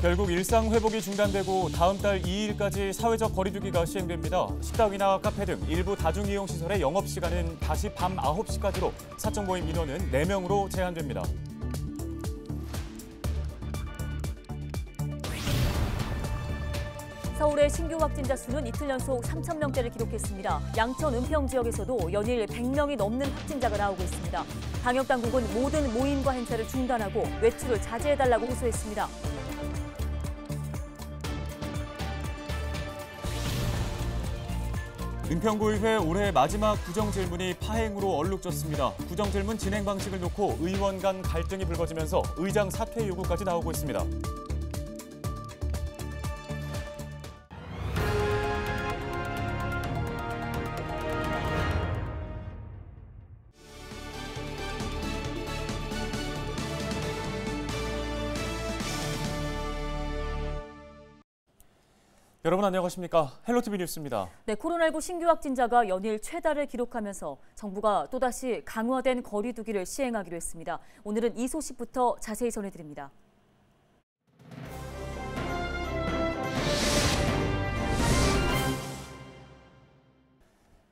결국 일상 회복이 중단되고 다음 달 2일까지 사회적 거리두기가 시행됩니다. 식당이나 카페 등 일부 다중이용 시설의 영업 시간은 다시 밤 9시까지로 사적 모임 인원은 4명으로 제한됩니다. 서울의 신규 확진자 수는 이틀 연속 3천 명대를 기록했습니다. 양천 은평 지역에서도 연일 100명이 넘는 확진자가 나오고 있습니다. 방역 당국은 모든 모임과 행사를 중단하고 외출을 자제해달라고 호소했습니다. 은평구의회 올해 마지막 구정질문이 파행으로 얼룩졌습니다. 구정질문 진행 방식을 놓고 의원 간 갈등이 불거지면서 의장 사퇴 요구까지 나오고 있습니다. 여러분 안녕하십니까? 헬로티비 뉴스입니다. 네, 코로나19 신규 확진자가 연일 최다를 기록하면서 정부가 또다시 강화된 거리두기를 시행하기로 했습니다. 오늘은 이 소식부터 자세히 전해드립니다.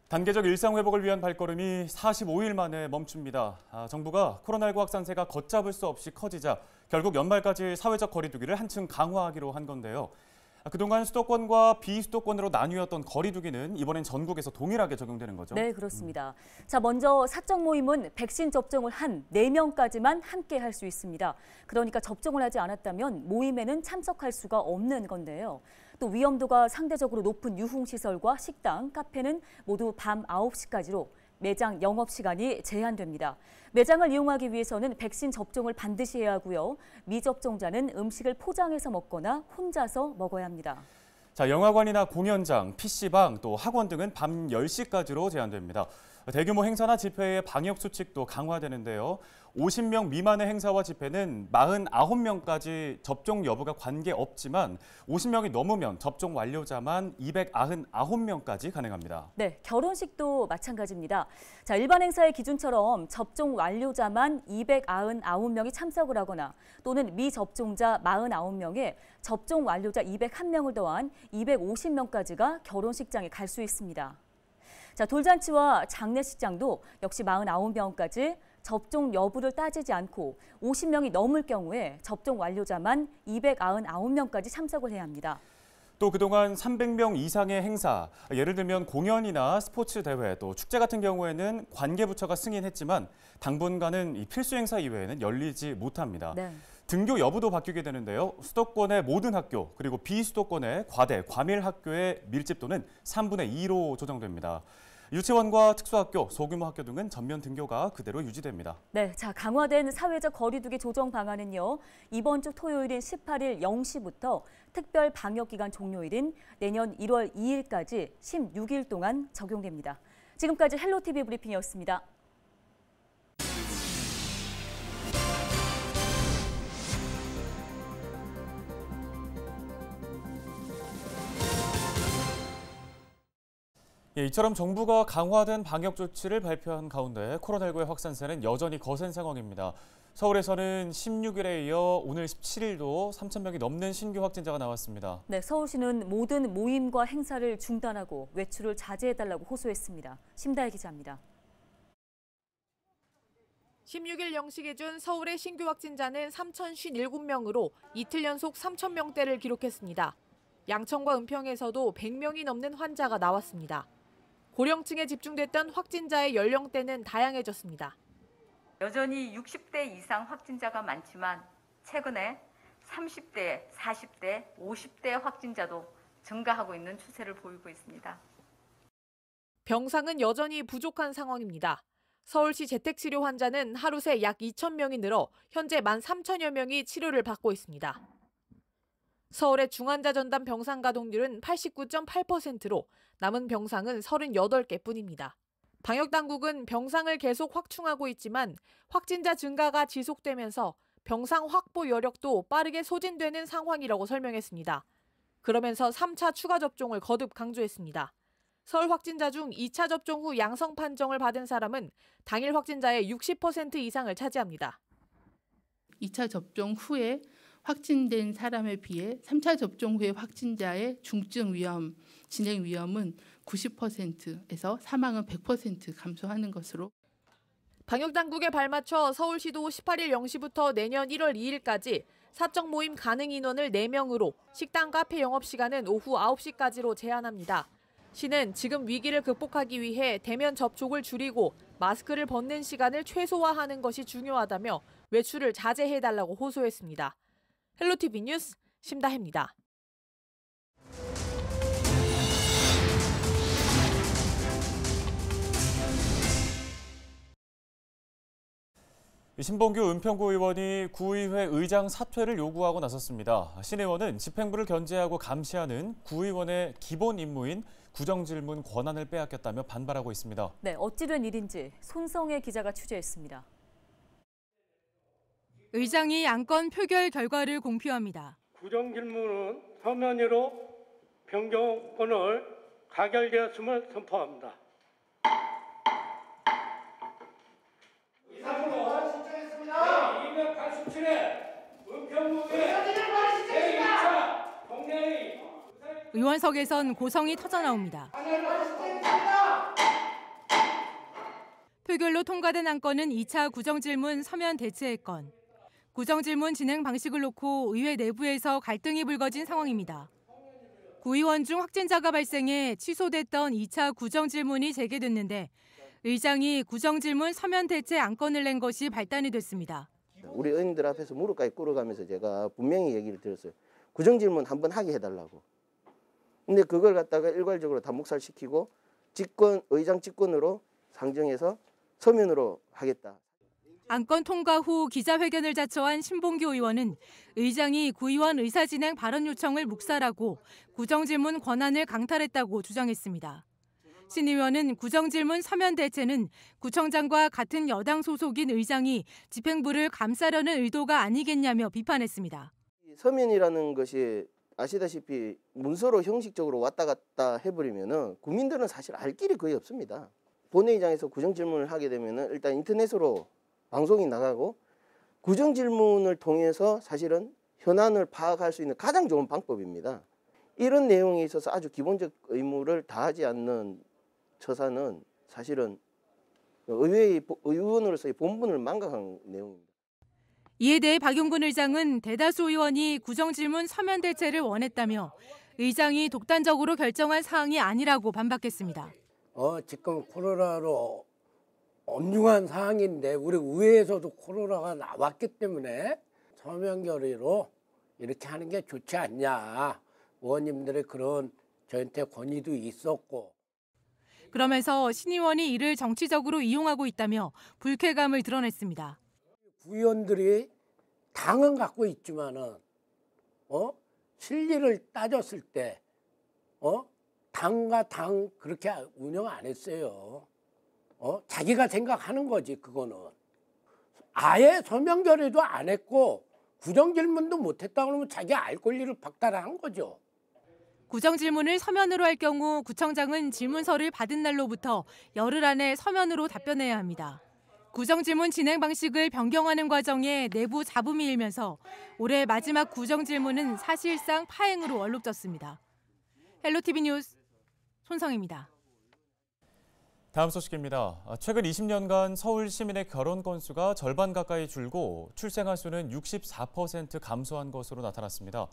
단계적 일상 회복을 위한 발걸음이 45일 만에 멈춥니다. 아, 정부가 코로나19 확산세가 걷잡을 수 없이 커지자 결국 연말까지 사회적 거리두기를 한층 강화하기로 한 건데요. 아, 그동안 수도권과 비수도권으로 나뉘었던 거리두기는 이번엔 전국에서 동일하게 적용되는 거죠? 네, 그렇습니다. 음. 자, 먼저 사적 모임은 백신 접종을 한 4명까지만 함께 할 수 있습니다. 그러니까 접종을 하지 않았다면 모임에는 참석할 수가 없는 건데요. 또 위험도가 상대적으로 높은 유흥시설과 식당, 카페는 모두 밤 9시까지로 매장 영업 시간이 제한됩니다. 매장을 이용하기 위해서는 백신 접종을 반드시 해야 하고요. 미접종자는 음식을 포장해서 먹거나 혼자서 먹어야 합니다. 자, 영화관이나 공연장, PC방, 또 학원 등은 밤 10시까지로 제한됩니다. 대규모 행사나 집회의 방역 수칙도 강화되는데요. 50명 미만의 행사와 집회는 49명까지 접종 여부가 관계없지만 50명이 넘으면 접종 완료자만 299명까지 가능합니다. 네, 결혼식도 마찬가지입니다. 자, 일반 행사의 기준처럼 접종 완료자만 299명이 참석을 하거나 또는 미접종자 49명에 접종 완료자 201명을 더한 250명까지가 결혼식장에 갈 수 있습니다. 자, 돌잔치와 장례식장도 역시 49명까지 접종 여부를 따지지 않고 50명이 넘을 경우에 접종 완료자만 299명까지 참석을 해야 합니다. 또 그동안 300명 이상의 행사, 예를 들면 공연이나 스포츠 대회, 또 축제 같은 경우에는 관계부처가 승인했지만 당분간은 필수 행사 이외에는 열리지 못합니다. 네. 등교 여부도 바뀌게 되는데요. 수도권의 모든 학교, 그리고 비수도권의 과대, 과밀 학교의 밀집 도는 3분의 2로 조정됩니다. 유치원과 특수학교, 소규모 학교 등은 전면 등교가 그대로 유지됩니다. 네, 자 강화된 사회적 거리두기 조정 방안은요. 이번 주 토요일인 18일 0시부터 특별 방역 기간 종료일인 내년 1월 2일까지 16일 동안 적용됩니다. 지금까지 헬로티비 브리핑이었습니다. 예, 이처럼 정부가 강화된 방역 조치를 발표한 가운데 코로나19의 확산세는 여전히 거센 상황입니다. 서울에서는 16일에 이어 오늘 17일도 3 0명이 넘는 신규 확진자가 나왔습니다. 네, 서울시는 모든 모임과 행사를 중단하고 외출을 자제해달라고 호소했습니다. 심다혜 기자입니다. 16일 0시 기준 서울의 신규 확진자는 3,057명으로 이틀 연속 3 0명대를 기록했습니다. 양천과 은평에서도 100명이 넘는 환자가 나왔습니다. 고령층에 집중됐던 확진자의 연령대는 다양해졌습니다. 여전히 60대 이상 확진자가 많지만 최근에 30대, 40대, 50대 확진자도 증가하고 있는 추세를 보이고 있습니다. 병상은 여전히 부족한 상황입니다. 서울시 재택치료 환자는 하루 새 약 2천 명이 늘어 현재 1만 3천여 명이 치료를 받고 있습니다. 서울의 중환자 전담 병상 가동률은 89.8%로 남은 병상은 38개뿐입니다. 방역 당국은 병상을 계속 확충하고 있지만 확진자 증가가 지속되면서 병상 확보 여력도 빠르게 소진되는 상황이라고 설명했습니다. 그러면서 3차 추가 접종을 거듭 강조했습니다. 서울 확진자 중 2차 접종 후 양성 판정을 받은 사람은 당일 확진자의 60% 이상을 차지합니다. 2차 접종 후에 확진된 사람에 비해 3차 접종 후에 확진자의 중증 위험, 진행 위험은 90%에서 사망은 100% 감소하는 것으로 방역당국에 발맞춰 서울시도 18일 0시부터 내년 1월 2일까지 사적 모임 가능 인원을 4명으로 식당 카페 영업시간은 오후 9시까지로 제한합니다. 시는 지금 위기를 극복하기 위해 대면 접촉을 줄이고 마스크를 벗는 시간을 최소화하는 것이 중요하다며 외출을 자제해달라고 호소했습니다. 헬로티비 뉴스 심다혜입니다. 신봉규 은평구 의원이 구의회 의장 사퇴를 요구하고 나섰습니다. 신 의원은 집행부를 견제하고 감시하는 구의원의 기본 임무인 구정질문 권한을 빼앗겼다며 반발하고 있습니다. 네, 어찌된 일인지 손성애 기자가 취재했습니다. 의장이 안건 표결 결과를 공표합니다. 부정질문은 서면으로 변경권을 가결되었음을 선포합니다. 이상으로 신청했습니다. 287회 은평무의 제2차 동네의 의원석에선 고성이 터져나옵니다. 표결로 통과된 안건은 2차 구정질문 서면 대체의 건. 구정질문 진행 방식을 놓고 의회 내부에서 갈등이 불거진 상황입니다. 구의원 중 확진자가 발생해 취소됐던 2차 구정질문이 재개됐는데 의장이 구정질문 서면 대체 안건을 낸 것이 발단이 됐습니다. 우리 의원들 앞에서 무릎까지 꿇어가면서 제가 분명히 얘기를 드렸어요. 구정질문 한번 하게 해달라고. 근데 그걸 갖다가 일괄적으로 다 묵살시키고 직권 의장 직권으로 상정해서 서면으로 하겠다. 안건 통과 후 기자회견을 자처한 신봉규 의원은 의장이 구의원 의사진행 발언 요청을 묵살하고 구정질문 권한을 강탈했다고 주장했습니다. 신 의원은 구정질문 서면 대체는 구청장과 같은 여당 소속인 의장이 집행부를 감싸려는 의도가 아니겠냐며 비판했습니다. 서면이라는 것이 아시다시피 문서로 형식적으로 왔다 갔다 해버리면 국민들은 사실 알 길이 거의 없습니다. 본회의장에서 구정질문을 하게 되면 일단 인터넷으로 방송이 나가고 구정질문을 통해서 사실은 현안을 파악할 수 있는 가장 좋은 방법입니다. 이런 내용에 있어서 아주 기본적 의무를 다하지 않는 처사는 사실은 의회의 의원으로서의 본분을 망각한 내용입니다. 이에 대해 박용근 의장은 대다수 의원이 구정질문 서면 대체를 원했다며 의장이 독단적으로 결정한 사항이 아니라고 반박했습니다. 어, 지금 코로나로 엄중한 사항인데 우리 의회에서도 코로나가 나왔기 때문에 서명 결의로 이렇게 하는 게 좋지 않냐 의원님들의 그런 저한테 권위도 있었고 그러면서 신 의원이 이를 정치적으로 이용하고 있다며 불쾌감을 드러냈습니다. 구의원들이 당은 갖고 있지만은 어 실리를 따졌을 때어 당과 당 그렇게 운영 안 했어요. 어? 자기가 생각하는 거지 그거는 아예 서명 결의도 안 했고 구정 질문도 못 했다 그러면 자기 알 권리를 박탈한 거죠. 구정 질문을 서면으로 할 경우 구청장은 질문서를 받은 날로부터 열흘 안에 서면으로 답변해야 합니다. 구정 질문 진행 방식을 변경하는 과정에 내부 잡음이 일면서 올해 마지막 구정 질문은 사실상 파행으로 얼룩졌습니다. 헬로 TV 뉴스 손성입니다. 다음 소식입니다. 아, 최근 20년간 서울 시민의 결혼 건수가 절반 가까이 줄고 출생아 수는 64% 감소한 것으로 나타났습니다.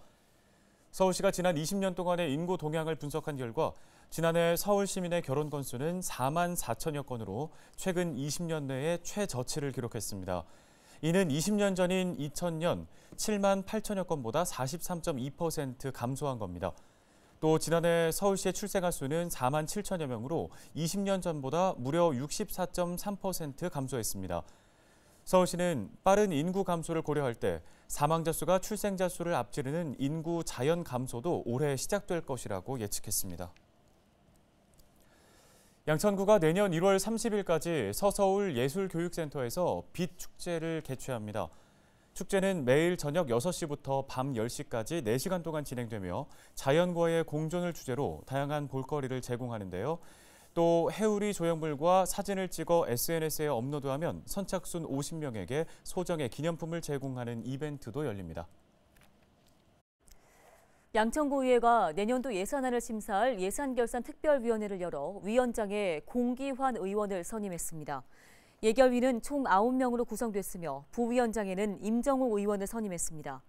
서울시가 지난 20년 동안의 인구 동향을 분석한 결과 지난해 서울 시민의 결혼 건수는 4만 4천여 건으로 최근 20년 내에 최저치를 기록했습니다. 이는 20년 전인 2000년 7만 8천여 건보다 43.2% 감소한 겁니다. 또 지난해 서울시의 출생아 수는 4만 7천여 명으로 20년 전보다 무려 64.3% 감소했습니다. 서울시는 빠른 인구 감소를 고려할 때 사망자 수가 출생자 수를 앞지르는 인구 자연 감소도 올해 시작될 것이라고 예측했습니다. 양천구가 내년 1월 30일까지 서서울 예술교육센터에서 빛 축제를 개최합니다. 축제는 매일 저녁 6시부터 밤 10시까지 4시간 동안 진행되며 자연과의 공존을 주제로 다양한 볼거리를 제공하는데요. 또 해우리 조형물과 사진을 찍어 SNS에 업로드하면 선착순 50명에게 소정의 기념품을 제공하는 이벤트도 열립니다. 양천구의회가 내년도 예산안을 심사할 예산결산특별위원회를 열어 위원장에 공기환 의원을 선임했습니다. 예결위는 총 9명으로 구성됐으며 부위원장에는 임정호 의원을 선임했습니다.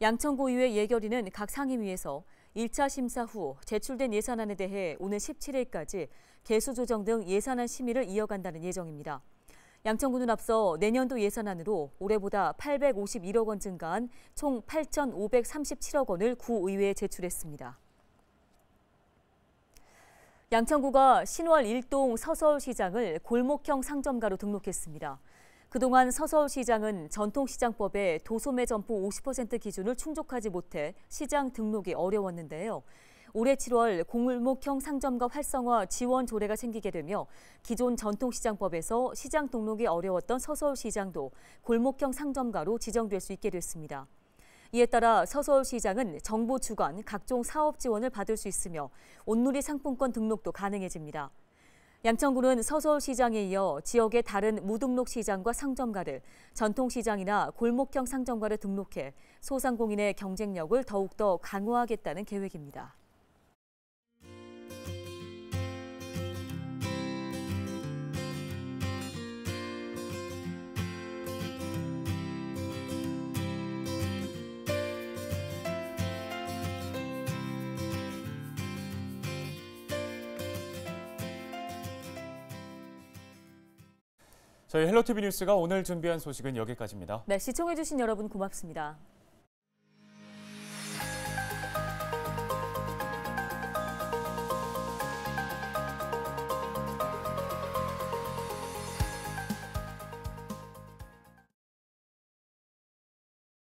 양천고의회 예결위는 각 상임위에서 1차 심사 후 제출된 예산안에 대해 오늘 17일까지 개수 조정 등 예산안 심의를 이어간다는 예정입니다. 양천구는 앞서 내년도 예산안으로 올해보다 851억 원 증가한 총 8,537억 원을 구의회에 제출했습니다. 양천구가 신월 1동 서서울시장을 골목형 상점가로 등록했습니다. 그동안 서서울시장은 전통시장법에 도소매 점포 50% 기준을 충족하지 못해 시장 등록이 어려웠는데요. 올해 7월 공물목형 상점과 활성화 지원 조례가 생기게 되며 기존 전통시장법에서 시장 등록이 어려웠던 서서울시장도 골목형 상점가로 지정될 수 있게 됐습니다. 이에 따라 서서울시장은 정부 주관 각종 사업 지원을 받을 수 있으며 온누리 상품권 등록도 가능해집니다. 양천구는 서서울시장에 이어 지역의 다른 무등록 시장과 상점가를 전통시장이나 골목형 상점가를 등록해 소상공인의 경쟁력을 더욱더 강화하겠다는 계획입니다. 저희 헬로티비 뉴스가 오늘 준비한 소식은 여기까지입니다. 네, 시청해주신 여러분 고맙습니다.